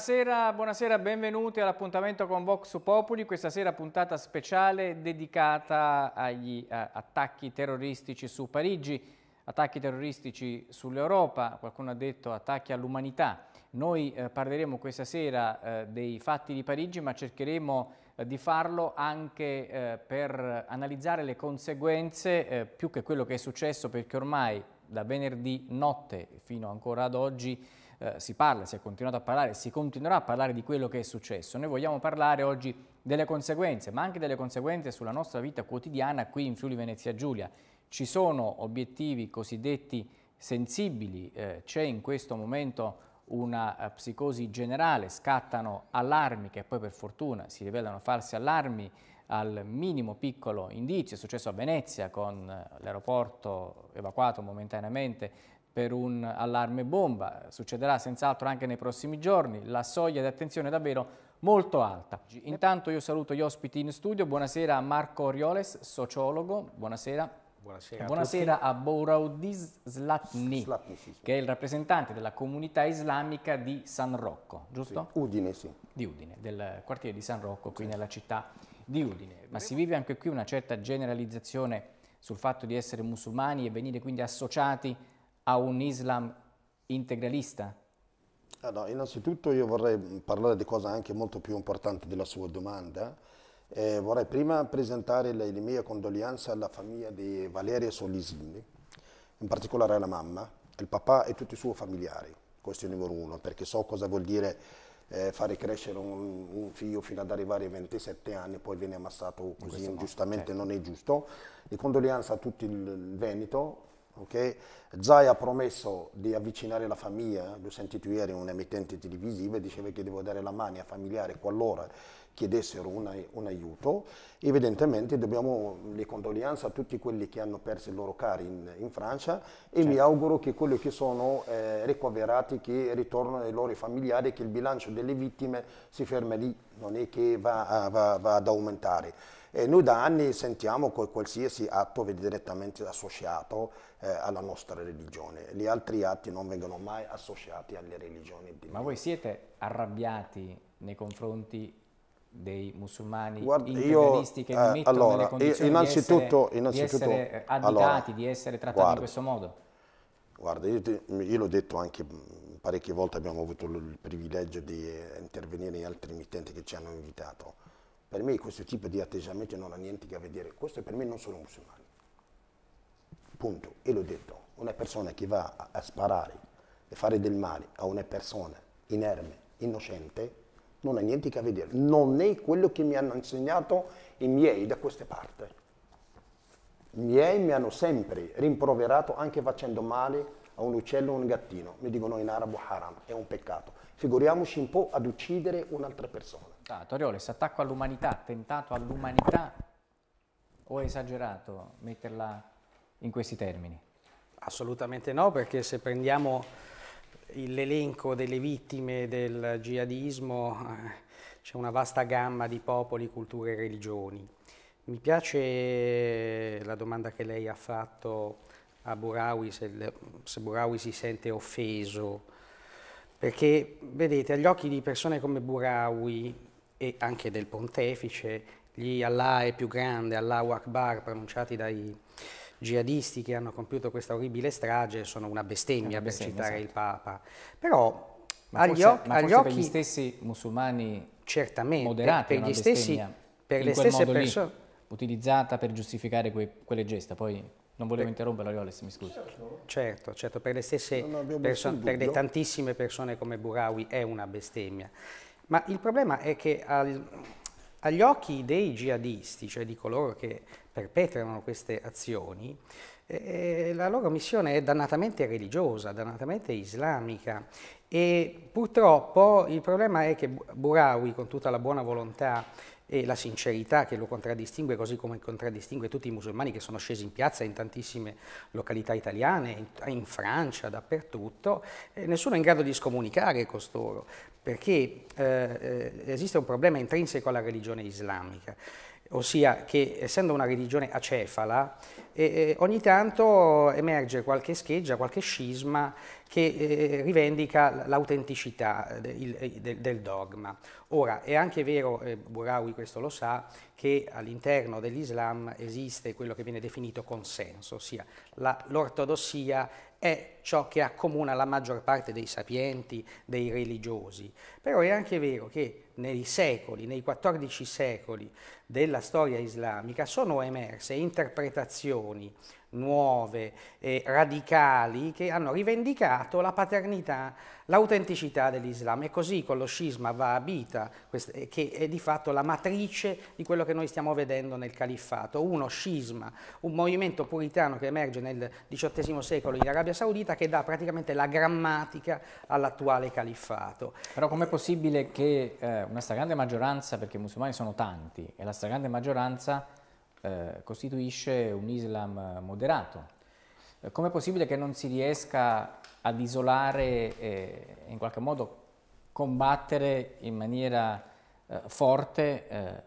Buonasera, buonasera, benvenuti all'appuntamento con Vox Populi, questa sera puntata speciale dedicata agli eh, attacchi terroristici su Parigi, attacchi terroristici sull'Europa, qualcuno ha detto attacchi all'umanità. Noi eh, parleremo questa sera eh, dei fatti di Parigi ma cercheremo eh, di farlo anche eh, per analizzare le conseguenze eh, più che quello che è successo perché ormai da venerdì notte fino ancora ad oggi eh, si parla, si è continuato a parlare, si continuerà a parlare di quello che è successo. Noi vogliamo parlare oggi delle conseguenze, ma anche delle conseguenze sulla nostra vita quotidiana qui in Friuli Venezia Giulia. Ci sono obiettivi cosiddetti sensibili, eh, c'è in questo momento una eh, psicosi generale, scattano allarmi che poi per fortuna si rivelano falsi allarmi al minimo piccolo indizio, è successo a Venezia con eh, l'aeroporto evacuato momentaneamente per un allarme bomba, succederà senz'altro anche nei prossimi giorni, la soglia di attenzione è davvero molto alta. Intanto io saluto gli ospiti in studio, buonasera a Marco Orioles, sociologo, buonasera. Buonasera, buonasera a, a Bouraudiz Slatni, Slatni sì, sì. che è il rappresentante della comunità islamica di San Rocco, giusto? Sì. Udine, sì. Di Udine, del quartiere di San Rocco, qui nella città di Udine. Ma si vive anche qui una certa generalizzazione sul fatto di essere musulmani e venire quindi associati a un Islam integralista? Ah no, innanzitutto io vorrei parlare di cosa anche molto più importante della sua domanda. Eh, vorrei prima presentare le, le mie condoglianze alla famiglia di Valeria Solisini, in particolare alla mamma, il papà e tutti i suoi familiari. Questo è il numero uno, perché so cosa vuol dire eh, fare crescere un, un, figlio fino ad arrivare ai 27 anni e poi viene ammassato così ingiustamente, certo. non è giusto. Le condoglianze a tutto il Veneto, Okay? Zai ha promesso di avvicinare la famiglia, eh? l'ho sentito ieri in un'emittente televisiva, diceva che devo dare la mano a familiari qualora chiedessero un, un, aiuto. Evidentemente dobbiamo mm, le condoglianze a tutti quelli che hanno perso i loro cari in, in Francia e certo. mi auguro che quelli che sono eh, ricoverati, che ritornano ai loro familiari, che il bilancio delle vittime si fermi lì, non è che va, va, va ad aumentare. E noi da anni sentiamo che qualsiasi atto viene direttamente associato eh, alla nostra religione. Gli altri atti non vengono mai associati alle religioni. Di Ma voi siete arrabbiati nei confronti dei musulmani Guarda, integralisti io, che non eh, mettono allora, nelle condizioni innanzitutto, di essere, innanzitutto, di essere additati, allora, di essere trattati guarda, in questo modo? Guarda, io, io l'ho detto anche mm, parecchie volte, abbiamo avuto il privilegio di eh, intervenire in altri emittenti che ci hanno invitato. Per me questo tipo di atteggiamento non ha niente a che vedere, questo per me non sono musulmani. Punto. E l'ho detto, una persona che va a, a sparare e fare del male a una persona inerme, innocente, non ha niente a che vedere, non è quello che mi hanno insegnato i miei da queste parti. I miei mi hanno sempre rimproverato anche facendo male a un uccello o un gattino, mi dicono in arabo haram, è un peccato. Figuriamoci un po' ad uccidere un'altra persona. Ah, Torioles, attacco all'umanità, attentato all'umanità, o è esagerato metterla in questi termini? Assolutamente no, perché se prendiamo l'elenco delle vittime del jihadismo eh, c'è una vasta gamma di popoli, culture e religioni. Mi piace la domanda che lei ha fatto a Burawi se, se Burawi si sente offeso, perché vedete agli occhi di persone come Burawi e anche del pontefice, gli Allah è più grande, Allah Akbar, pronunciati dai jihadisti che hanno compiuto questa orribile strage, sono una bestemmia, una bestemmia per citare esatto. il Papa. Però ma agli, forse, occhi, ma agli occhi... per gli stessi musulmani certamente, moderati per, gli stessi, per le stesse persone... Utilizzata per giustificare que quelle gesta, poi non volevo per... interromperla, Rioles, mi scusi. Certo, certo, certo per, le stesse perso- per le tantissime persone come Burawi è una bestemmia. Ma il problema è che al, agli occhi dei jihadisti, cioè di coloro che perpetrano queste azioni, eh, eh la loro missione è dannatamente religiosa, dannatamente islamica e purtroppo il problema è che Burawi, con tutta la buona volontà e la sincerità che lo contraddistingue, così come contraddistingue tutti i musulmani che sono scesi in piazza in tantissime località italiane, in, in Francia, dappertutto, eh, nessuno è in grado di scomunicare costoro, perché eh, eh, esiste un problema intrinseco alla religione islamica, ossia che essendo una religione acefala, eh, ogni tanto emerge qualche scheggia, qualche scisma che eh, rivendica l'autenticità del, del, del, dogma. Ora, è anche vero, eh, Burawi questo lo sa, che all'interno dell'Islam esiste quello che viene definito consenso, ossia l'ortodossia è ciò che accomuna la maggior parte dei sapienti, dei religiosi, però è anche vero che nei secoli, nei 14 secoli della storia islamica sono emerse interpretazioni nuove, eh, radicali, che hanno rivendicato la paternità, l'autenticità dell'Islam. E così con lo scisma va a Bita, eh, che è di fatto la matrice di quello che noi stiamo vedendo nel califfato. Uno scisma, un movimento puritano che emerge nel XVIII secolo in Arabia Saudita che dà praticamente la grammatica all'attuale califfato. Però com'è possibile che eh, una stragrande maggioranza, perché i musulmani sono tanti, e la stragrande maggioranza eh, costituisce un Islam moderato. Eh, com'è possibile che non si riesca ad isolare e in qualche modo combattere in maniera eh, forte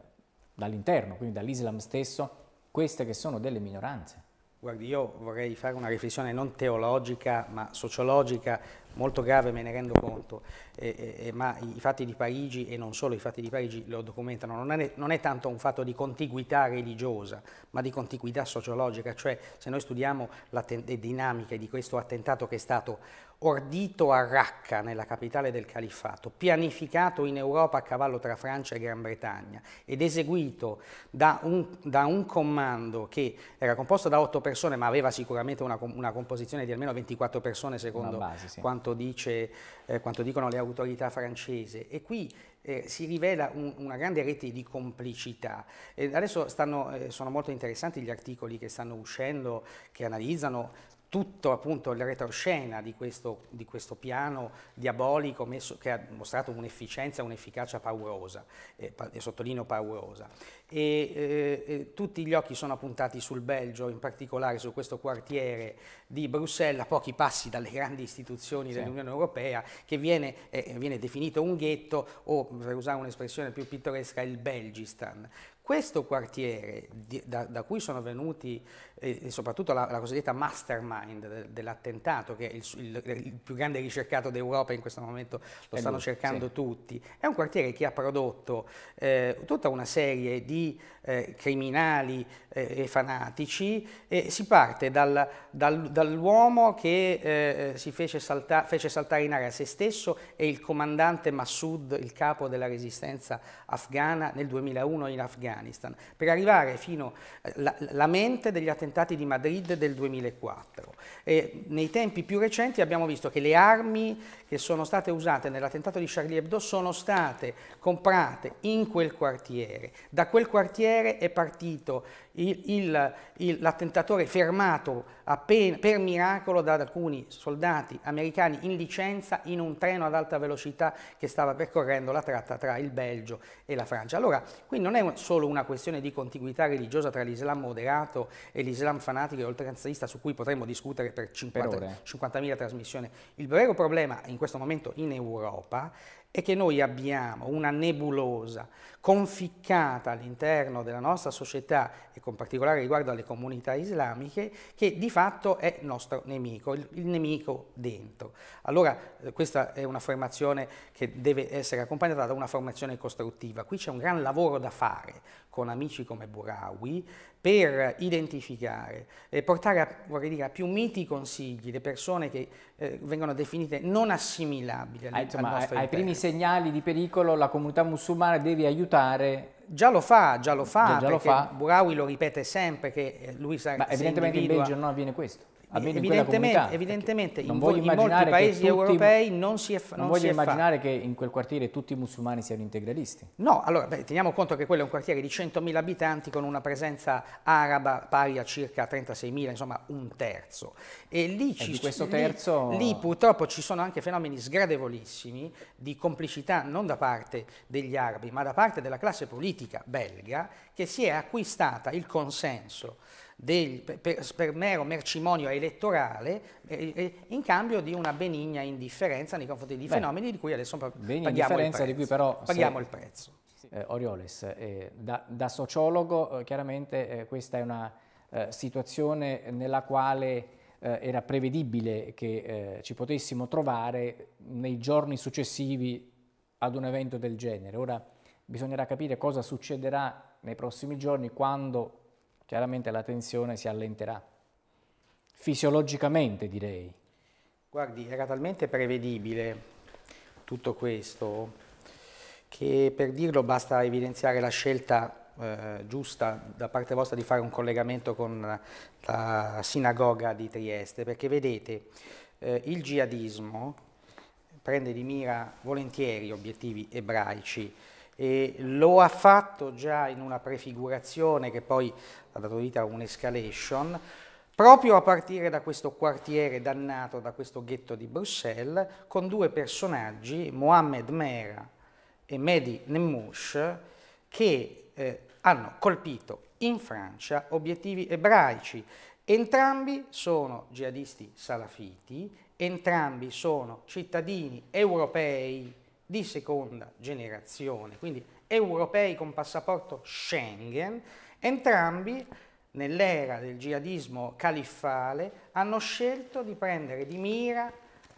dall'interno, quindi dall'Islam stesso, queste che sono delle minoranze? Guardi, io vorrei fare una riflessione non teologica ma sociologica molto grave me ne rendo conto, eh, eh, ma i fatti di Parigi e non solo i fatti di Parigi lo documentano, non è, non è, tanto un fatto di contiguità religiosa, ma di contiguità sociologica, cioè se noi studiamo le dinamiche di questo attentato che è stato ordito a Raqqa, nella capitale del califfato, pianificato in Europa a cavallo tra Francia e Gran Bretagna ed eseguito da un, da un comando che era composto da otto persone ma aveva sicuramente una, una composizione di almeno 24 persone secondo base, sì. quanto, dice, eh, quanto, dicono le autorità francesi. E qui eh, si rivela un, una grande rete di complicità. Eh, adesso stanno, eh, sono molto interessanti gli articoli che stanno uscendo, che analizzano tutto appunto il retroscena di questo, di questo piano diabolico messo, che ha mostrato un'efficienza e un'efficacia paurosa, eh, pa sottolineo paurosa. E, eh, eh, tutti gli occhi sono puntati sul Belgio, in particolare su questo quartiere di Bruxelles, a pochi passi dalle grandi istituzioni sì. dell'Unione Europea, che viene, eh, viene definito un ghetto o, per usare un'espressione più pittoresca, il Belgistan. Questo quartiere di, da, da, cui sono venuti eh, soprattutto la, la, cosiddetta mastermind de, dell'attentato, che è il, il, il, più grande ricercato d'Europa in questo momento, lo è stanno lui, cercando sì. tutti, è un quartiere che ha prodotto eh, tutta una serie di eh, criminali eh, e fanatici, e si parte dal, dal, dall'uomo che eh, eh, si fece, salta, fece, saltare in aria se stesso e il comandante Massoud, il capo della resistenza afghana nel 2001 in Afghanistan, per arrivare fino alla eh, mente degli attentati di Madrid del 2004. E nei tempi più recenti abbiamo visto che le armi che sono state usate nell'attentato di Charlie Hebdo sono state comprate in quel quartiere, da quel quartiere cancelliere è partito, l'attentatore fermato appena, per miracolo da alcuni soldati americani in licenza in un treno ad alta velocità che stava percorrendo la tratta tra il Belgio e la Francia. Allora, qui non è solo una questione di contiguità religiosa tra l'Islam moderato e l'Islam fanatico e oltranzista su cui potremmo discutere per 50.000 trasmissioni. Il vero problema in questo momento in Europa è che noi abbiamo una nebulosa conficcata all'interno della nostra società e con particolare riguardo alle comunità islamiche che di fatto è il nostro nemico, il, il nemico dentro. Allora eh, questa è un'affermazione che deve essere accompagnata da una formazione costruttiva, qui c'è un gran lavoro da fare, con amici come Burawi per identificare e portare a, dire, a più miti consigli le persone che eh, vengono definite non assimilabili al, ah, Insomma, al nostro ai, ai primi segnali di pericolo la comunità musulmana deve aiutare Già lo fa, già lo fa, già, già lo fa. Burawi lo ripete sempre che eh, lui sa... Ma evidentemente individua... in Belgio non avviene questo almeno evidentemente, evidentemente in, vo in, molti paesi europei non si è fatto. Non, voglio immaginare che in quel quartiere tutti i musulmani siano integralisti. No, allora beh, teniamo conto che quello è un quartiere di 100.000 abitanti con una presenza araba pari a circa 36.000, insomma un terzo. E lì, eh, ci, questo terzo... Lì, lì purtroppo ci sono anche fenomeni sgradevolissimi di complicità non da parte degli arabi ma da parte della classe politica belga che si è acquistata il consenso del, per, per, mero mercimonio elettorale eh, eh, eh, in cambio di una benigna indifferenza nei confronti di Beh, fenomeni di cui adesso paghiamo, indifferenza il prezzo, di cui però, paghiamo se, il prezzo. Eh, Orioles, eh, da, da, sociologo eh, chiaramente questa è una situazione nella quale era prevedibile che ci potessimo trovare nei giorni successivi ad un evento del genere. Ora bisognerà capire cosa succederà nei prossimi giorni quando chiaramente la tensione si allenterà, fisiologicamente direi. Guardi, era talmente prevedibile tutto questo che per dirlo basta evidenziare la scelta eh, giusta da parte vostra di fare un collegamento con la sinagoga di Trieste, perché vedete, eh, il jihadismo prende di mira volentieri obiettivi ebraici, e lo ha fatto già in una prefigurazione che poi ha dato vita a un'escalation, proprio a partire da questo quartiere dannato, da questo ghetto di Bruxelles, con due personaggi, Mohamed Mera e Mehdi Nemmouche, che eh, hanno colpito in Francia obiettivi ebraici. Entrambi sono jihadisti salafiti, entrambi sono cittadini europei di seconda generazione, quindi europei con passaporto Schengen, entrambi nell'era del jihadismo califfale hanno scelto di prendere di mira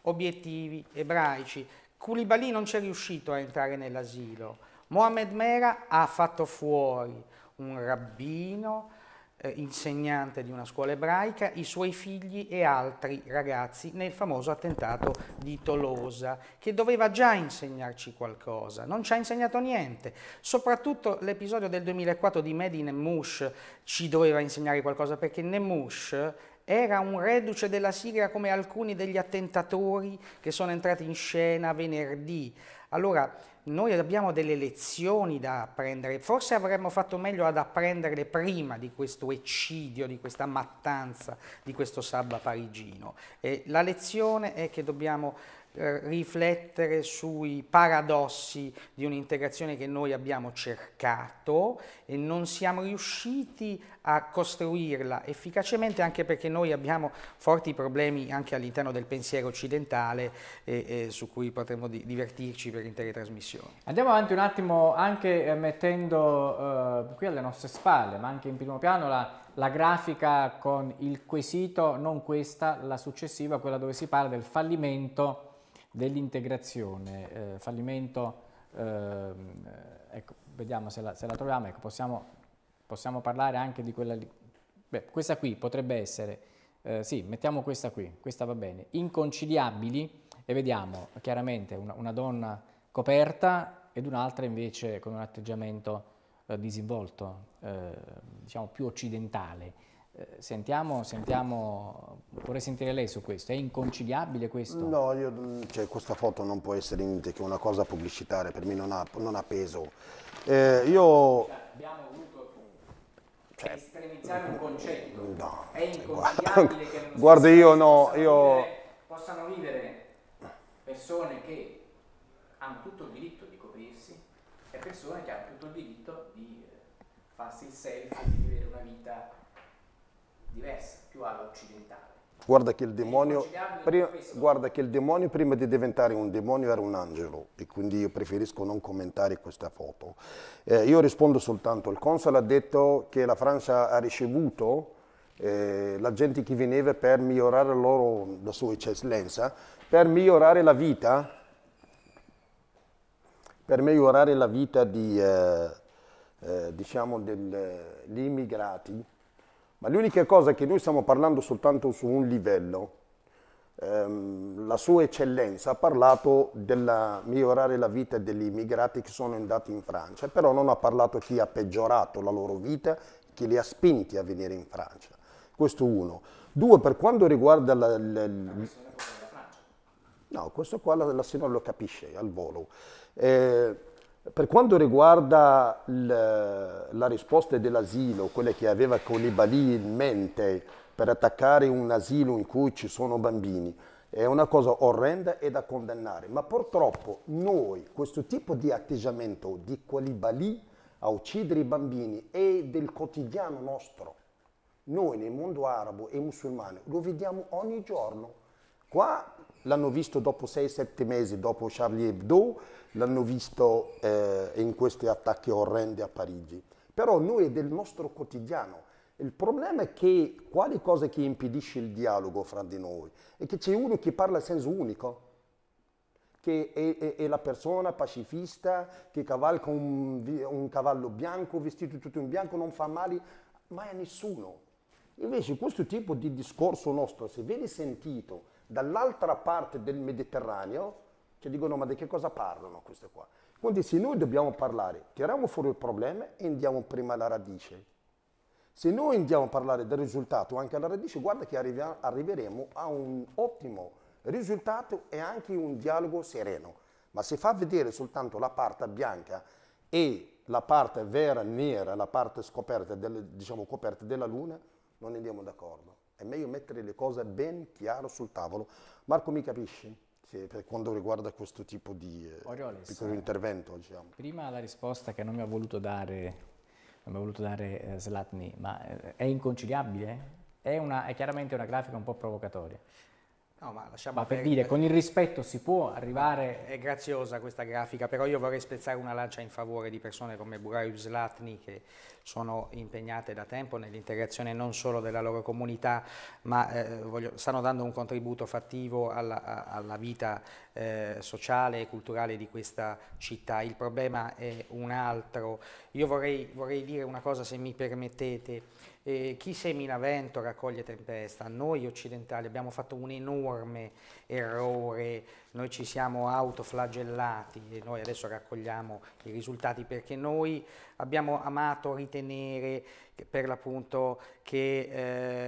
obiettivi ebraici. Koulibaly non c'è riuscito a entrare nell'asilo, Mohamed Mera ha fatto fuori un rabbino, eh, insegnante di una scuola ebraica, i suoi figli e altri ragazzi nel famoso attentato di Tolosa, che doveva già insegnarci qualcosa, non ci ha insegnato niente. Soprattutto l'episodio del 2004 di Mehdi Nemmush ci doveva insegnare qualcosa, perché Nemmush era un reduce della Siria come alcuni degli attentatori che sono entrati in scena venerdì. Allora, noi abbiamo delle lezioni da apprendere, forse avremmo fatto meglio ad apprenderle prima di questo eccidio, di questa mattanza, di questo sabba parigino. E la lezione è che dobbiamo riflettere sui paradossi di un'integrazione che noi abbiamo cercato e non siamo riusciti a costruirla efficacemente anche perché noi abbiamo forti problemi anche all'interno del pensiero occidentale e, e su cui potremmo di divertirci per intere trasmissioni. Andiamo avanti un attimo anche eh, mettendo eh, qui alle nostre spalle ma anche in primo piano la la grafica con il quesito, non questa, la successiva, quella dove si parla del fallimento dell'integrazione, eh, fallimento, ehm, eh, ecco, vediamo se la, se la troviamo, ecco, possiamo, possiamo, parlare anche di quella lì, Beh, questa qui potrebbe essere, eh, sì, mettiamo questa qui, questa va bene, inconciliabili e vediamo chiaramente una, una donna coperta ed un'altra invece con un atteggiamento eh, disinvolto, eh, diciamo più occidentale. Eh, sentiamo, sentiamo, vorrei sentire lei su questo, è inconciliabile questo? No, io, mm, cioè, questa foto non può essere niente che una cosa pubblicitaria, per me non ha, non ha peso. Eh, io... Abbiamo voluto cioè, estremizzare un concetto, mm, no, è inconciliabile che guarda, io no, possano, io... Vivere, possano vivere persone che hanno tutto il diritto di coprirsi e persone che hanno tutto il diritto di eh, farsi il selfie, di vivere una vita diversa, più alla Guarda che, demonio, prima, guarda che, il demonio, prima di diventare un demonio era un angelo e quindi io preferisco non commentare questa foto. Eh, io rispondo soltanto, il console ha detto che la Francia ha ricevuto eh, la gente che veniva per migliorare loro, la sua eccellenza, per migliorare la vita, per migliorare la vita di, eh, eh diciamo degli eh, immigrati ma l'unica cosa è che noi stiamo parlando soltanto su un livello. Ehm, la sua eccellenza ha parlato del migliorare la vita degli immigrati che sono andati in Francia, però non ha parlato chi ha peggiorato la loro vita, chi li ha spinti a venire in Francia. Questo uno. Due, per quanto riguarda la, la, la No, questo qua la, l'assino lo capisce al volo. Eh, per quanto riguarda la risposta dell'asilo, quella che aveva Colibali in mente per attaccare un asilo in cui ci sono bambini, è una cosa orrenda e da condannare, ma purtroppo noi questo tipo di atteggiamento di Colibali a uccidere i bambini è del quotidiano nostro. Noi nel mondo arabo e musulmano lo vediamo ogni giorno. Qua l'hanno visto dopo 6-7 mesi, dopo Charlie Hebdo, l'hanno visto eh, in questi attacchi orrendi a Parigi. Però noi è del nostro quotidiano. Il problema è che quale cosa che impedisce il dialogo fra di noi? È che c'è uno che parla a senso unico, che è, è, è la persona pacifista che cavalca un, un cavallo bianco, vestito tutto in bianco, non fa male mai a nessuno. Invece questo tipo di discorso nostro, se viene sentito dall'altra parte del Mediterraneo, che dicono ma di che cosa parlano queste qua? Quindi se noi dobbiamo parlare, tiriamo fuori il problema e andiamo prima alla radice. Se noi andiamo a parlare del risultato anche alla radice, guarda che arriveremo a un ottimo risultato e anche un dialogo sereno. Ma se fa vedere soltanto la parte bianca e la parte vera, nera, la parte scoperta, del, diciamo coperta della luna, non andiamo d'accordo. È meglio mettere le cose ben chiaro sul tavolo. Marco mi capisci? che per quanto riguarda questo tipo di eh, Oriolis, piccolo eh, intervento. Diciamo. Prima la risposta che non mi ha voluto dare, mi ha voluto dare eh, Slatny, ma eh, è inconciliabile? È, una, è, chiaramente una grafica un po' provocatoria. No, ma, ma per, dire, con il rispetto si può arrivare... È graziosa questa grafica, però io vorrei spezzare una lancia in favore di persone come Burayu Slatny che sono impegnate da tempo nell'integrazione non solo della loro comunità, ma eh, voglio, stanno dando un contributo fattivo alla, alla vita eh, sociale e culturale di questa città. Il problema è un altro. Io vorrei, vorrei dire una cosa, se mi permettete. Eh, chi semina vento raccoglie tempesta. Noi occidentali abbiamo fatto un enorme errore noi ci siamo autoflagellati e noi adesso raccogliamo i risultati perché noi abbiamo amato ritenere per l'appunto che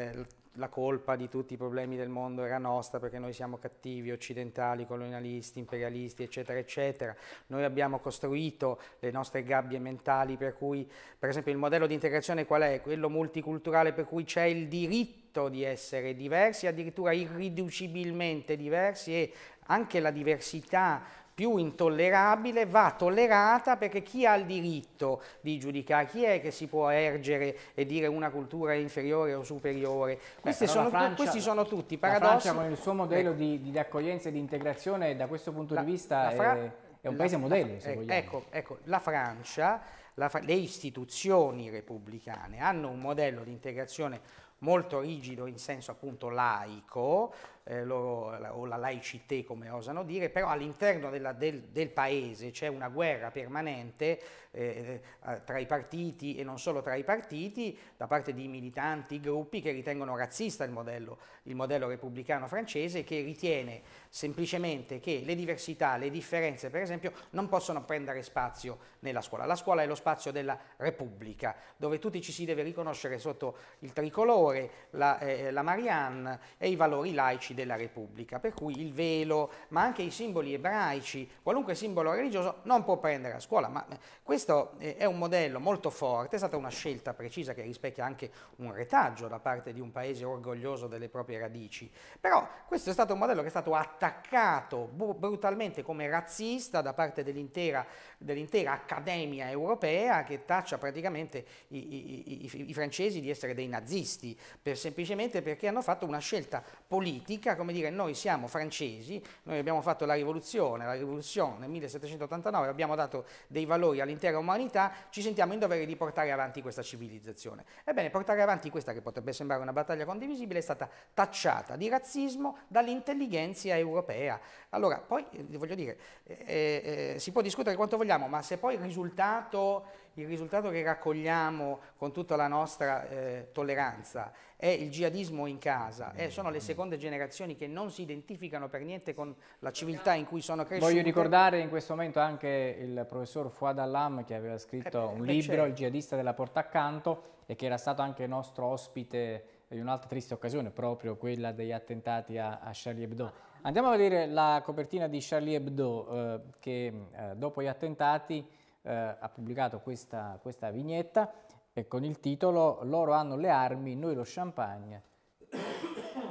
eh, la colpa di tutti i problemi del mondo era nostra perché noi siamo cattivi, occidentali, colonialisti, imperialisti, eccetera, eccetera. Noi abbiamo costruito le nostre gabbie mentali per cui, per esempio, il modello di integrazione qual è? Quello multiculturale per cui c'è il diritto di essere diversi, addirittura irriducibilmente diversi e anche la diversità più intollerabile va tollerata perché chi ha il diritto di giudicare? Chi è che si può ergere e dire una cultura è inferiore o superiore? Beh, sono Francia, questi sono tutti paradossi. La Francia con il suo modello di, di, accoglienza e di integrazione da questo punto la, di vista è, è, un paese la, modello, se eh, vogliamo. Ecco, ecco, la Francia, la, le istituzioni repubblicane hanno un modello di integrazione molto rigido in senso appunto laico, eh, loro, la, o la laicità come osano dire, però all'interno del, del, paese c'è una guerra permanente eh, eh tra i partiti e non solo tra i partiti, da parte di militanti, gruppi che ritengono razzista il modello, il modello repubblicano francese, che ritiene semplicemente che le diversità, le differenze per esempio, non possono prendere spazio nella scuola. La scuola è lo spazio della Repubblica, dove tutti ci si deve riconoscere sotto il tricolore, la, eh, la Marianne e i valori laici della Repubblica, per cui il velo, ma anche i simboli ebraici, qualunque simbolo religioso non può prendere a scuola, ma eh, questo eh, è un modello molto forte, è stata una scelta precisa che rispecchia anche un retaggio da parte di un paese orgoglioso delle proprie radici, però questo è stato un modello che è stato attaccato brutalmente come razzista da parte dell'intera dell accademia europea che taccia praticamente i, i, i, i francesi di essere dei nazisti, per, semplicemente perché hanno fatto una scelta politica politica, come dire noi siamo francesi, noi abbiamo fatto la rivoluzione, la rivoluzione nel 1789, abbiamo dato dei valori all'intera umanità, ci sentiamo in dovere di portare avanti questa civilizzazione. Ebbene, portare avanti questa che potrebbe sembrare una battaglia condivisibile è stata tacciata di razzismo dall'intelligenza europea. Allora, poi eh, voglio dire, eh, eh, eh, si può discutere quanto vogliamo, ma se poi il risultato il risultato che raccogliamo con tutta la nostra eh, tolleranza è il jihadismo in casa, eh, sono le seconde generazioni che non si identificano per niente con la civiltà in cui sono cresciute. Voglio ricordare in questo momento anche il professor Fuad Allam che aveva scritto eh, un libro, Il certo. jihadista della porta accanto, e che era stato anche nostro ospite in un'altra triste occasione, proprio quella degli attentati a, a Charlie Hebdo. Andiamo a vedere la copertina di Charlie Hebdo eh, che eh, dopo gli attentati eh, ha pubblicato questa, questa vignetta eh, con il titolo Loro hanno le armi, noi lo champagne.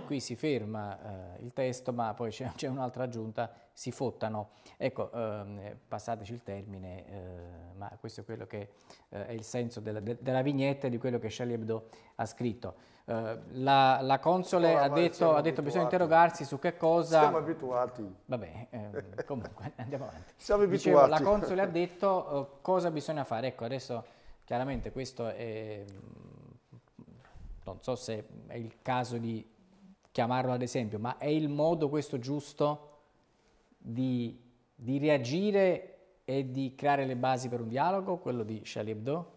Qui si ferma eh, il testo, ma poi c'è, un'altra aggiunta, si fottano. Ecco, ehm, passateci il termine, eh, ma questo è quello che eh, è il senso della, de, della vignetta e di quello che Charlie Hebdo ha scritto. Eh, la, la, console ha detto, ha detto bisogna interrogarsi su che cosa... Siamo abituati. Vabbè, eh, comunque andiamo avanti. Siamo Dicevo, abituati. la console ha detto eh, cosa bisogna fare. Ecco, adesso chiaramente questo è... Mm, non so se è il caso di chiamarlo ad esempio, ma è il modo questo giusto di, di reagire e di creare le basi per un dialogo, quello di Charlie Hebdo?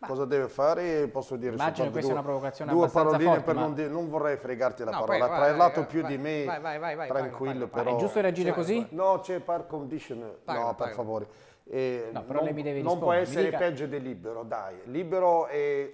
cosa deve fare? Posso dire Immagino questa due, è una provocazione due paroline forte, per ma... non, dire, non vorrei fregarti la no, parola. Poi, Tra il lato più vai, di me, vai, tranquillo, però. È giusto reagire cioè, così? No, c'è par condition. No, per favore. Eh, no, però non, lei mi deve rispondere. Non può essere peggio di libero, dai. Libero è.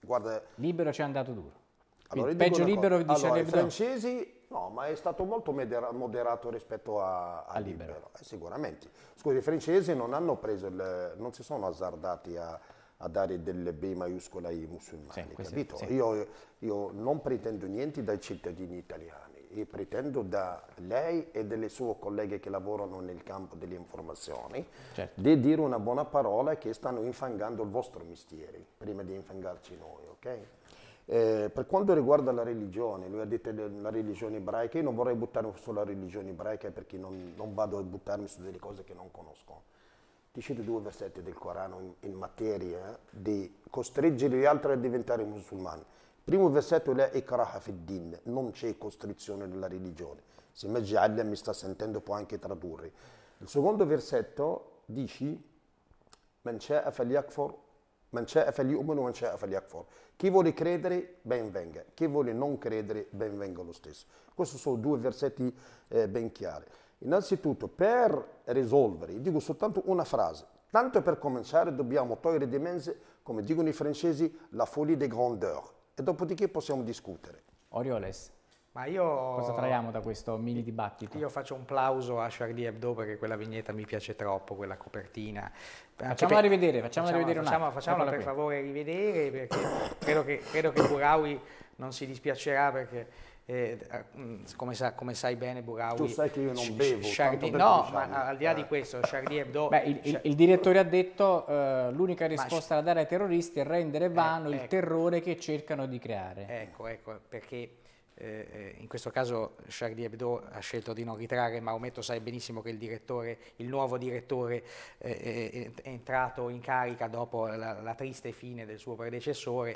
Guarda. Libero ci è andato duro. Allora, peggio libero cosa. dice allora, i francesi No, ma è stato molto moderato rispetto a, a, a Libero, libero. Eh, sicuramente. Scusi, i francesi non hanno preso il, non si sono azzardati a, a dare delle B maiuscole ai musulmani, sì, questo, sì. io, io, non pretendo niente dai cittadini italiani, io pretendo da lei e dalle sue colleghe che lavorano nel campo delle informazioni certo. di dire una buona parola che stanno infangando il vostro mestiere, prima di infangarci noi, ok? Eh, per quanto riguarda la religione, lui ha detto la religione ebraica, io non vorrei buttarmi sulla religione ebraica perché non, non vado a buttarmi su delle cose che non conosco decide due versetti del Corano in, in materia eh, di costringere gli altri a diventare musulmani. Il primo versetto è ikraha fiddin, non c'è costrizione nella religione. Se Maggi Allah mi sta sentendo può anche tradurre. Il secondo versetto dici man sha'a falyakfur man sha'a falyu'min man Chi vuole credere ben venga, chi vuole non credere ben venga lo stesso. Questi sono due versetti eh, ben chiari. Innanzitutto, per risolvere, dico soltanto una frase, tanto per cominciare dobbiamo togliere di mezzo, come dicono i francesi, la folie des grandeur. e dopodiché possiamo discutere. Orioles, ma io... Cosa traiamo da questo mini dibattito? Io faccio un plauso a Charlie Hebdo perché quella vignetta mi piace troppo, quella copertina. Facciamola per... rivedere, facciamola rivedere facciamo, Facciamola per qui. favore rivedere perché credo che, credo che Burawi non si dispiacerà perché eh, mm, come, sa, come, sai bene Burawi tu sai che io non bevo Chardin, no ma al di là di eh. questo Beh, il, il, il, direttore ha detto eh, l'unica risposta da dare ai terroristi è rendere eh, vano eh, ecco. il terrore che cercano di creare ecco ecco perché eh, in questo caso Charlie Hebdo ha scelto di non ritrarre Maometto sai benissimo che il, direttore, il nuovo direttore è entrato in carica dopo la, la triste fine del suo predecessore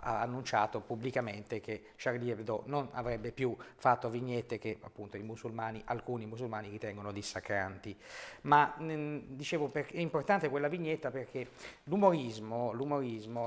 ha annunciato pubblicamente che Charlie Hebdo non avrebbe più fatto vignette che appunto i musulmani, alcuni musulmani ritengono dissacranti. Ma mm, dicevo, è importante quella vignetta perché l'umorismo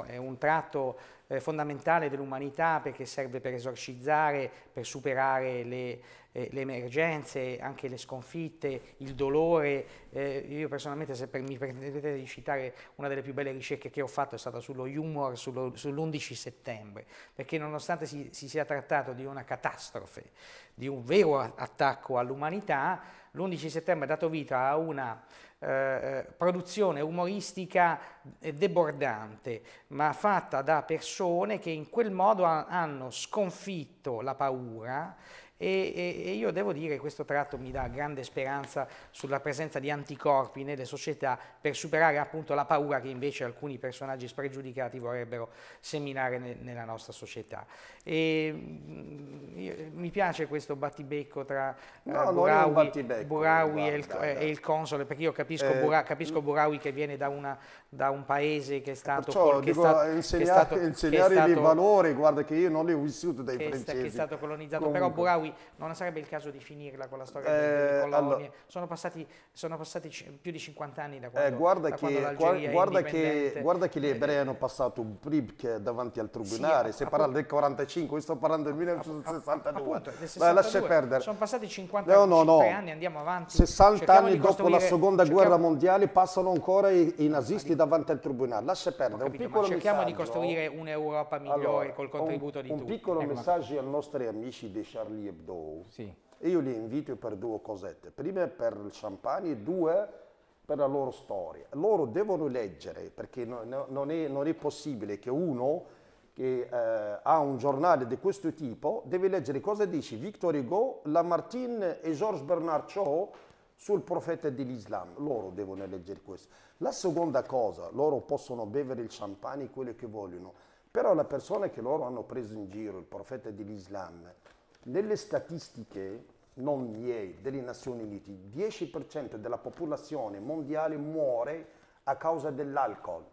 è un tratto eh, fondamentale dell'umanità perché serve per esorcizzare, per superare le eh, le emergenze, anche le sconfitte, il dolore. Eh, io personalmente, se per, mi permettete di citare, una delle più belle ricerche che ho fatto è stata sullo humor sull'11 settembre, perché nonostante si, si sia trattato di una catastrofe, di un vero attacco all'umanità, l'11 settembre ha dato vita a una eh, eh produzione umoristica eh, debordante, ma fatta da persone che in quel modo ha, hanno sconfitto la paura, e, e, io devo dire che questo tratto mi dà grande speranza sulla presenza di anticorpi nelle società per superare appunto la paura che invece alcuni personaggi spregiudicati vorrebbero seminare ne, nella nostra società. E, mm, io, mi piace questo battibecco tra eh, no, uh, Burawi, battibecco, Burawi e, il, e, il, console, perché io capisco, eh, Bura, capisco mm. Burawi che viene da, una, da, un paese che è stato... Perciò, che dico, è stato, insegnare, che insegnare che è valori, guarda che io non li ho vissuti dai che francesi. Che è stato colonizzato, Comunque. però Burawi non sarebbe il caso di finirla con la storia eh, delle colonie. Allora, sono, passati, sono passati più di 50 anni da eh, quando, eh, guarda da che, quando guarda che, guarda che gli eh, ebrei hanno passato un PRIP davanti al tribunale, sì, se parla del 45, io sto parlando del 1962. Appunto, del 62. Beh, lascia perdere. Sono passati 50 no, no, no. anni, andiamo avanti. 60 Cerchiamo anni dopo la seconda cerchiamo... guerra mondiale passano ancora i, i nazisti ah, davanti al tribunale, lascia perdere. Capito, un cerchiamo messaggio. di costruire un'Europa migliore allora, col contributo un, di un tutti. Un piccolo ecco. messaggio ai nostri amici di Charlie Hebdo Dow. Sì. E io li invito per due cosette. Prima per il champagne, e due per la loro storia. Loro devono leggere, perché non, è, non, è, possibile che uno che eh, ha un giornale di questo tipo deve leggere cosa dice Victor Hugo, Lamartine e Georges Bernard Shaw sul profeta dell'Islam. Loro devono leggere questo. La seconda cosa, loro possono bevere il champagne quello che vogliono, però la persona che loro hanno preso in giro, il profeta dell'Islam, nelle statistiche, non miei, delle Nazioni Unite, il 10% della popolazione mondiale muore a causa dell'alcol.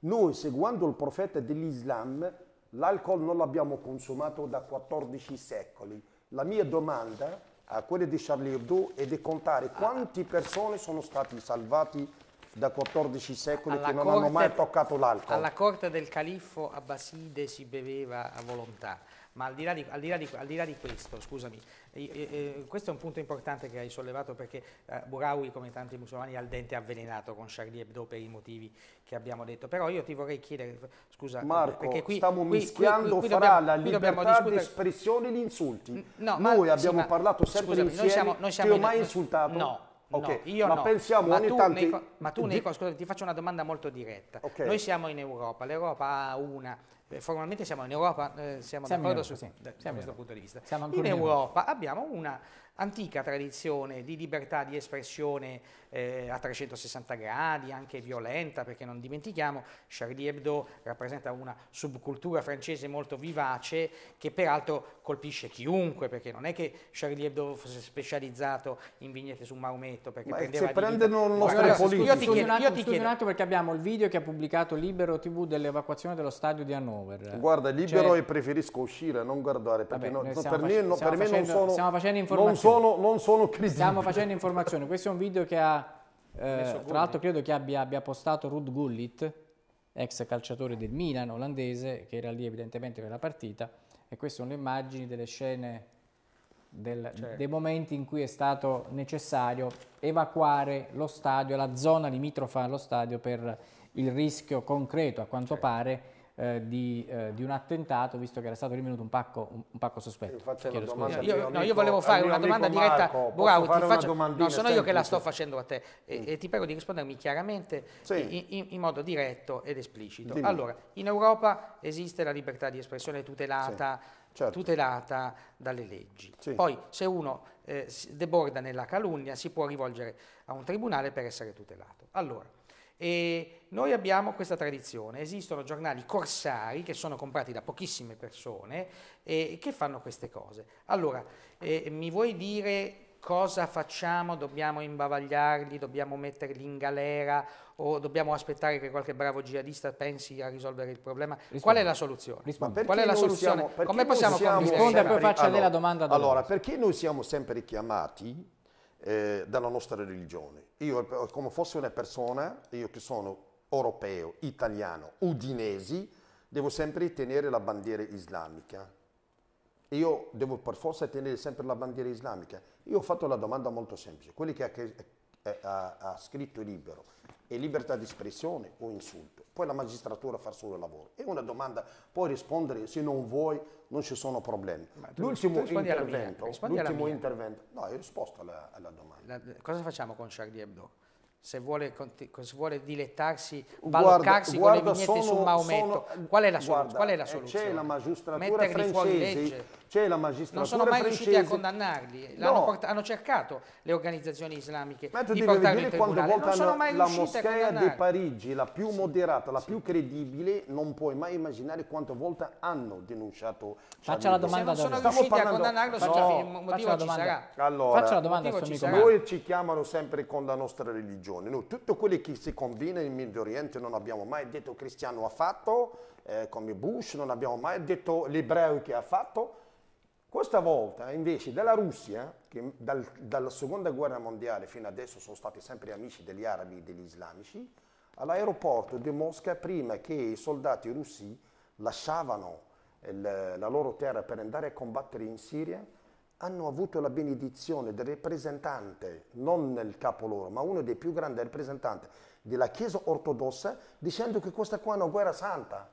Noi, seguendo il profeta dell'Islam, l'alcol non l'abbiamo consumato da 14 secoli. La mia domanda a quelle di Charlie Hebdo è di contare ah. quante persone sono state salvate da 14 secoli alla che non corte, hanno mai toccato l'alcol. Alla corte del califfo Abbaside si beveva a volontà ma al di là di, al di, là di, al di là questo, scusami, eh, eh, questo è un punto importante che hai sollevato perché eh, Burawi, come tanti musulmani, ha il dente avvelenato con Charlie Hebdo per i motivi che abbiamo detto. Però io ti vorrei chiedere, scusa, Marco, perché qui, stiamo qui, mischiando qui, qui, qui fra dobbiamo, la libertà di espressione e gli insulti. No, noi ma, abbiamo sì, parlato sempre di insieme, noi siamo, noi siamo ti ho mai insultato? No, Okay. No, io ma no. pensiamo ma ogni tu, Nico, ma tu Nico, scusa, ti faccio una domanda molto diretta. Okay. Noi siamo in Europa, l'Europa ha una... Eh, formalmente siamo in Europa, eh, siamo, siamo d'accordo su, sì. da, siamo da questo punto di vista. Siamo in, Europa, Europa abbiamo una antica tradizione di libertà di espressione eh, a 360 gradi, anche violenta, perché non dimentichiamo, Charlie Hebdo rappresenta una subcultura francese molto vivace che peraltro colpisce chiunque, perché non è che Charlie Hebdo fosse specializzato in vignette su Maometto, netto perché Ma eh, prendeva se prendono il nostro politico. Io ti chiedo, io ti chiedo. un attimo perché abbiamo il video che ha pubblicato Libero TV dell'evacuazione dello stadio di Hannover. Guarda, cioè, libero cioè... e preferisco uscire, non guardare perché Vabbè, no, per, facendo, me, per me facendo, non sono stiamo facendo informazioni. Non sono, non sono Stiamo facendo informazioni. Questo è un video che ha eh, tra l'altro credo che abbia, abbia postato Rud Gullit, ex calciatore del Milan olandese, che era lì evidentemente per la partita, e queste sono le immagini delle scene del, cioè. dei momenti in cui è stato necessario evacuare lo stadio, la zona limitrofa allo stadio per il rischio concreto, a quanto cioè. pare, eh, di, eh, di, un attentato, visto che era stato rinvenuto un pacco, un, un pacco sospetto. Io, io, no, io, volevo fare una domanda Marco, diretta, Borau, ti faccio, no, sono io che la sto facendo a te e, mm. e ti prego di rispondermi chiaramente sì. in, in, modo diretto ed esplicito. Dimmi. Allora, in Europa esiste la libertà di espressione tutelata, sì, certo. tutelata dalle leggi. Sì. Poi se uno eh, deborda nella calunnia si può rivolgere a un tribunale per essere tutelato. Allora, e noi abbiamo questa tradizione, esistono giornali corsari che sono comprati da pochissime persone e che fanno queste cose. Allora, eh, mi vuoi dire cosa facciamo? Dobbiamo imbavagliarli, dobbiamo metterli in galera o dobbiamo aspettare che qualche bravo jihadista pensi a risolvere il problema? Rispondi. Qual è la soluzione? Qual è la soluzione? Siamo, Come possiamo rispondere? Poi faccia allora, della domanda. Allora, perché noi siamo sempre chiamati eh, dalla nostra religione. Io, eh, come fossi una persona, io che sono europeo, italiano, udinesi, devo sempre tenere la bandiera islamica. Io devo per forza tenere sempre la bandiera islamica. Io ho fatto la domanda molto semplice. Quelli che eh, ha, a, scritto libero e libertà di espressione o insulto. Poi la magistratura fa il suo lavoro. È una domanda, puoi rispondere se non vuoi, non ci sono problemi. Tu, l'ultimo tu intervento, l'ultimo intervento, no, hai risposto alla, alla domanda. La, cosa facciamo con Charlie Hebdo? Se vuole, se vuole, dilettarsi, baloccarsi guarda, guarda, con le vignette sono, su Maometto. Sono, qual, è la guarda, qual è la soluzione? C'è la magistratura Metterli francese c'è la magistratura Non sono mai francese. riusciti a condannarli, no. port- hanno cercato le organizzazioni islamiche Ma di portarli in tribunale, non sono mai La moschea di Parigi, la più sì. moderata, la sì. più credibile, non puoi mai immaginare quante volte hanno denunciato Faccia la domanda Se non sono riusciti parlando... a condannarlo, no. il motivo ci sarà. Allora, Faccia la domanda ci Noi ci chiamano sempre con la nostra religione, noi tutti quelli che si combina in Medio Oriente non abbiamo mai detto cristiano ha fatto, eh, come Bush, non abbiamo mai detto l'ebreo che ha fatto, questa volta invece della Russia, che dal, dalla seconda guerra mondiale fino adesso sono stati sempre amici degli arabi e degli islamici, all'aeroporto di Mosca prima che i soldati russi lasciavano il, la loro terra per andare a combattere in Siria, hanno avuto la benedizione del rappresentante, non il capo loro, ma uno dei più grandi rappresentanti della Chiesa ortodossa, dicendo che questa qua è una guerra santa.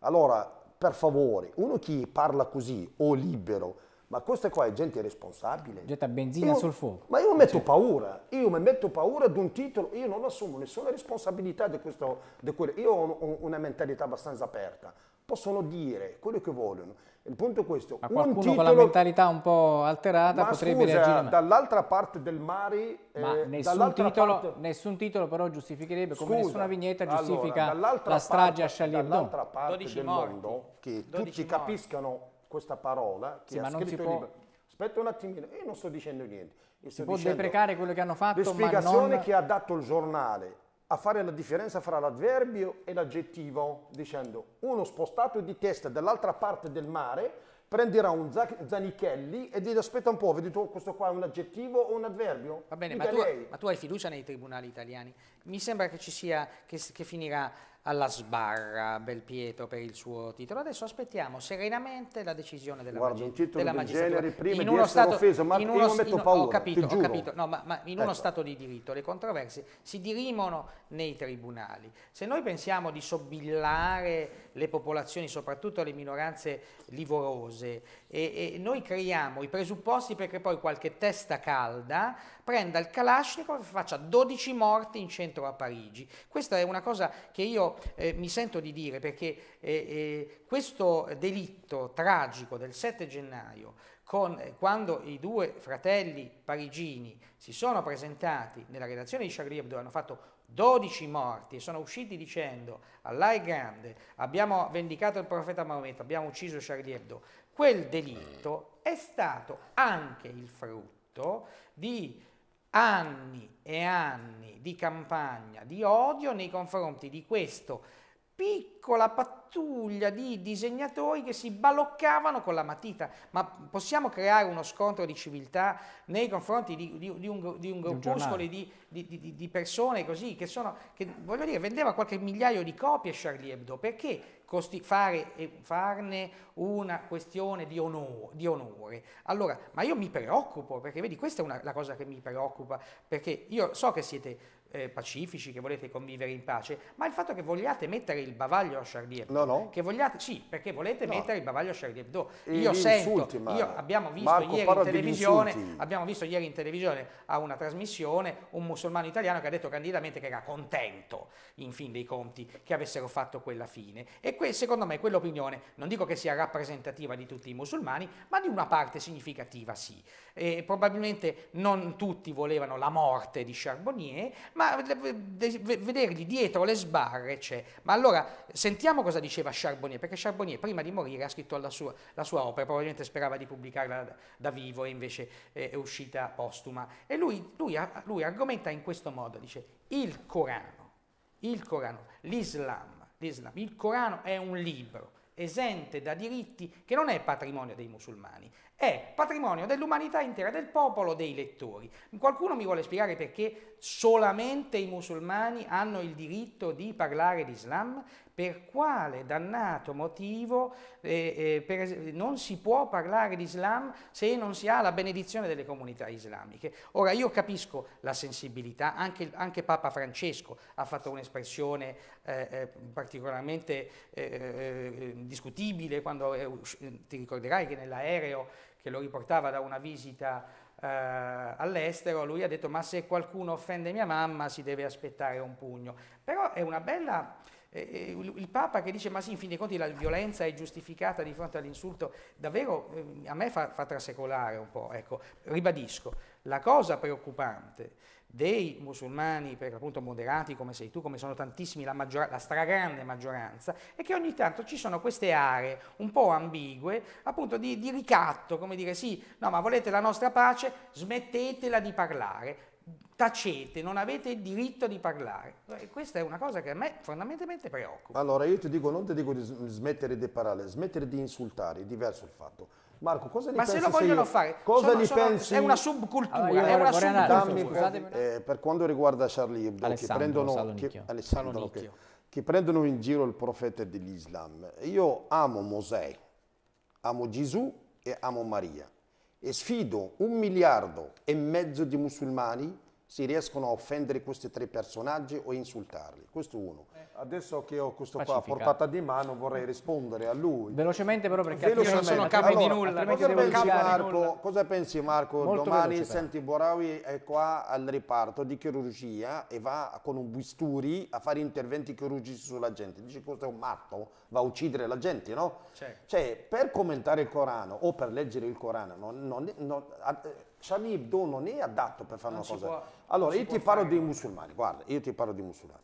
Allora, per favore, uno che parla così o libero, ma questa qua è gente responsabile. Getta benzina io, sul fuoco. Ma io metto cioè. paura, io mi metto paura di un titolo, io non assumo nessuna responsabilità di questo. Di io ho una mentalità abbastanza aperta possono dire quello che vogliono. Il punto è questo. A qualcuno titolo... con la mentalità un po' alterata ma potrebbe scusa, reagire dall'altra parte del mare... Ma eh, nessun, titolo, parte... nessun, titolo, però giustificherebbe, scusa, come nessuna vignetta giustifica allora, la strage parte, a Charlie Hebdo. Dall'altra parte del morti, mondo, che tutti morti. capiscano questa parola, che sì, ha scritto può... libro... Aspetta un attimino, io non sto dicendo niente. Io si può deprecare quello che hanno fatto, ma non... La spiegazione che ha dato il giornale a fare la differenza fra l'adverbio e l'aggettivo, dicendo uno spostato di testa dall'altra parte del mare prenderà un Zanichelli e dirà aspetta un po', vedi tu questo qua è un aggettivo o un adverbio? Va bene, ma tu, ma tu, hai fiducia nei tribunali italiani? Mi sembra che ci sia, che, che finirà alla sbarra Belpietro per il suo titolo. Adesso aspettiamo serenamente la decisione della, Guarda, un della magistratura. Genere, prima in uno di stato, offeso, ma in uno, io metto in, paura, ho capito, ho capito. No, ma, ma in uno ecco. stato di diritto le controversie si dirimono nei tribunali. Se noi pensiamo di sobillare le popolazioni, soprattutto le minoranze livorose, e, e noi creiamo i presupposti perché poi qualche testa calda prenda il Kalashnikov e faccia 12 morti in centro a Parigi. Questa è una cosa che io eh, mi sento di dire perché eh, eh questo delitto tragico del 7 gennaio, con, eh, quando i due fratelli parigini si sono presentati nella redazione di Charlie Hebdo, hanno fatto 12 morti e sono usciti dicendo Allah è grande, abbiamo vendicato il profeta Maometto, abbiamo ucciso Charlie Hebdo. Quel delitto è stato anche il frutto di anni e anni di campagna di odio nei confronti di questa piccola pattuglia di disegnatori che si baloccavano con la matita, ma possiamo creare uno scontro di civiltà nei confronti di, di, di un, di un gruppuscolo di, di, persone così, che sono, che voglio dire, vendeva qualche migliaio di copie Charlie Hebdo, perché costi, fare, farne una questione di, onor, di, onore. Allora, ma io mi preoccupo, perché vedi, questa è una, la cosa che mi preoccupa, perché io so che siete eh, pacifici, che volete convivere in pace, ma il fatto che vogliate mettere il bavaglio a Charlie Hebdo. No, no. Che vogliate, sì, perché volete no. mettere il bavaglio a Charlie Hebdo. io sento, insulti, io abbiamo visto Marco ieri in televisione, abbiamo visto ieri in televisione a una trasmissione un musulmano italiano che ha detto candidamente che era contento, in fin dei conti, che avessero fatto quella fine. E que, secondo me quell'opinione, non dico che sia rappresentativa di tutti i musulmani, ma di una parte significativa sì. Eh, probabilmente non tutti volevano la morte di Charbonnier, ma eh, vedergli dietro le sbarre c'è. Ma allora sentiamo cosa diceva Charbonnier, perché Charbonnier prima di morire ha scritto la sua, la sua opera, probabilmente sperava di pubblicarla da, da vivo e invece eh, è uscita postuma. E lui, lui, lui argomenta in questo modo, dice il Corano, il Corano, l'Islam, l'Islam, il Corano è un libro esente da diritti che non è patrimonio dei musulmani, è patrimonio dell'umanità intera, del popolo, dei lettori. Qualcuno mi vuole spiegare perché solamente i musulmani hanno il diritto di parlare di Islam? Per quale dannato motivo eh, eh, per, non si può parlare di Islam se non si ha la benedizione delle comunità islamiche? Ora io capisco la sensibilità, anche, anche Papa Francesco ha fatto un'espressione eh, eh particolarmente eh, eh, discutibile quando ti ricorderai che nell'aereo che lo riportava da una visita eh, all'estero, lui ha detto ma se qualcuno offende mia mamma si deve aspettare un pugno. Però è una bella... Eh, eh il Papa che dice ma sì, in fin dei conti la violenza è giustificata di fronte all'insulto, davvero eh, a me fa, fa trasecolare un po'. Ecco, ribadisco, la cosa preoccupante dei musulmani, per appunto moderati come sei tu, come sono tantissimi, la, maggior- la, stragrande maggioranza, è che ogni tanto ci sono queste aree un po' ambigue, appunto di, di ricatto, come dire sì, no ma volete la nostra pace, smettetela di parlare, tacete, non avete il diritto di parlare. E questa è una cosa che a me fondamentalmente preoccupa. Allora io ti dico, non ti dico di smettere di parlare, smettere di insultare, è diverso il fatto. Marco, cosa ne Ma pensi? Ma se lo vogliono sei... fare, cosa sono, ne sono, pensi? È una subcultura. Allora, è una subcultura. Eh, per quanto riguarda Charlie Hebdo, che prendono, che, Alessandro okay, che prendono in giro il profeta dell'Islam. Io amo Mosè, amo Gesù e amo Maria. E sfido un miliardo e mezzo di musulmani si riescono a offendere questi tre personaggi o insultarli. Questo è uno. Eh. Adesso che ho questo Pacifica. qua a portata di mano vorrei rispondere a lui. Velocemente però perché io non sono capo allora, di nulla. Cosa pensi, Marco, nulla. cosa pensi Marco? Molto Domani veloce, senti Borawi è qua al reparto di chirurgia e va con un bisturi a fare interventi chirurgici sulla gente. Dice questo è un matto, va a uccidere la gente, no? Certo. Cioè, per commentare il Corano o per leggere il Corano, non, non, non, Shamib Don non è adatto per fare non una cosa. Può, allora, io ti parlo fare. dei musulmani, guarda, io ti parlo dei musulmani.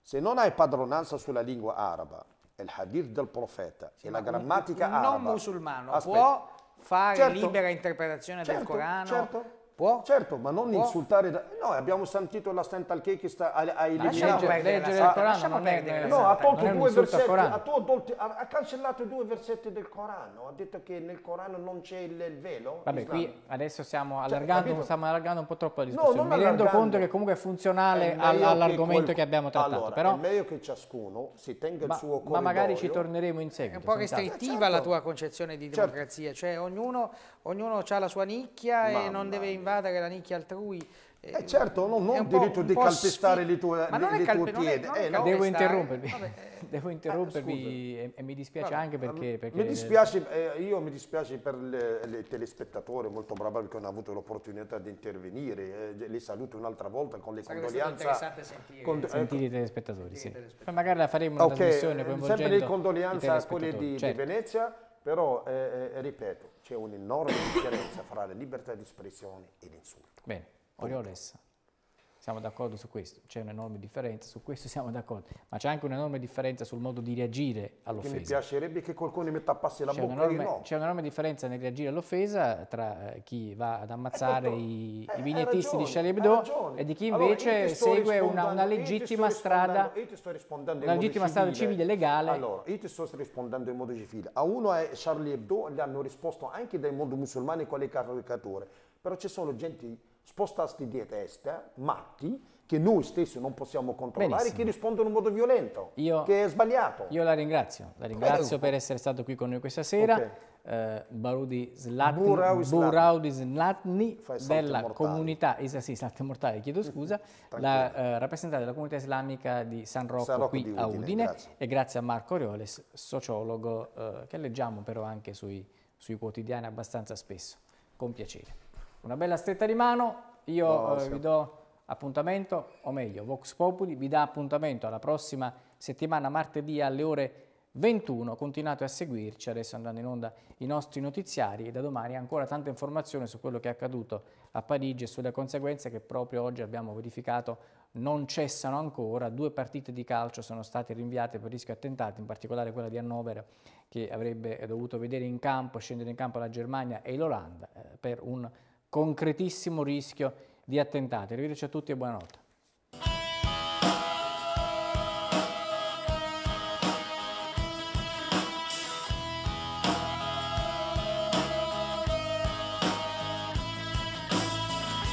Se non hai padronanza sulla lingua araba, è il hadith del profeta sì, e la grammatica un, araba... Non musulmano Aspetta. può fare certo, libera interpretazione certo, del Corano certo Può? Certo, ma non Può? insultare. No, abbiamo sentito la Stental Cake che sta, ha, ha eliminato. Lasciamo perdere No, ha tolto due versetti. Ha, tolto, ha, cancellato due versetti del Corano. Ha detto che nel Corano non c'è il, il velo. Vabbè, islamico. qui adesso stiamo cioè, allargando, cioè, stiamo allargando, un po' troppo la discussione. No, Mi rendo conto che comunque è funzionale è all'argomento che, quel... che, abbiamo trattato. Allora, però... è meglio che ciascuno si tenga ma, il suo corridoio. Ma magari ci torneremo in seguito. È un po' restrittiva la certo. tua concezione di certo. democrazia. Cioè, ognuno ha la sua nicchia e non deve invadere la nicchia altrui eh, eh certo, non, non il diritto di calpestare sfi- le tue, ma le, calpe- tue piede. Non è, eh, devo interrompervi, Vabbè, eh, devo interrompervi e, e, mi dispiace Vabbè, anche perché, perché... mi dispiace, eh, io mi dispiace per i telespettatori, molto brava perché hanno avuto l'opportunità di intervenire. le saluto un'altra volta con le Sarebbe condoglianze. Sarebbe sentire, con, ecco. sentire i telespettatori, sì. Telespettatori. Magari la faremo una okay, trasmissione coinvolgendo Sempre le condolianze a quelle di, certo. di Venezia però, eh, eh, ripeto, c'è un'enorme differenza fra la libertà di espressione e l'insulto. Bene, Orioles siamo d'accordo su questo, c'è un'enorme differenza, su questo siamo d'accordo, ma c'è anche un'enorme differenza sul modo di reagire all'offesa. Mi piacerebbe che qualcuno mi tappasse la c'è bocca enorme, no. C'è un'enorme differenza nel reagire all'offesa tra eh, chi va ad eh, ammazzare eh, i, i, eh, vignettisti ragione, di Charlie Hebdo e di chi invece allora, segue una, una, legittima strada, una legittima strada civile. civile legale. Allora, io ti sto rispondendo in modo civile. A uno è Charlie Hebdo, gli hanno risposto anche dai mondo musulmani quale caricatore, però ci sono gente spostarsi di testa, matti, che noi stessi non possiamo controllare, Benissimo. che rispondono in modo violento, io, che è sbagliato. Io la ringrazio, la ringrazio Prego. per essere stato qui con noi questa sera. Okay. Eh, Barudi Zlatni, Buraudi Zlatni, Zlatni della mortali. comunità, es- sì, salto mortale, chiedo mhm. scusa, la, eh, rappresentante della comunità islamica di San Rocco, San Rocco qui Udine, a Udine grazie. e grazie a Marco Orioles, sociologo eh, che leggiamo però anche sui, sui quotidiani abbastanza spesso, con piacere. Una bella stretta di mano, io oh, eh, vi do appuntamento, o meglio, Vox Populi vi dà appuntamento alla prossima settimana, martedì alle ore 21. Continuate a seguirci, adesso andranno in onda i nostri notiziari e da domani ancora tante informazioni su quello che è accaduto a Parigi e sulle conseguenze che proprio oggi abbiamo verificato non cessano ancora, due partite di calcio sono state rinviate per rischio attentati, in particolare quella di Hannover che avrebbe dovuto vedere in campo, scendere in campo la Germania e l'Olanda eh, per un concretissimo rischio di attentati. Arrivederci a tutti e buonanotte.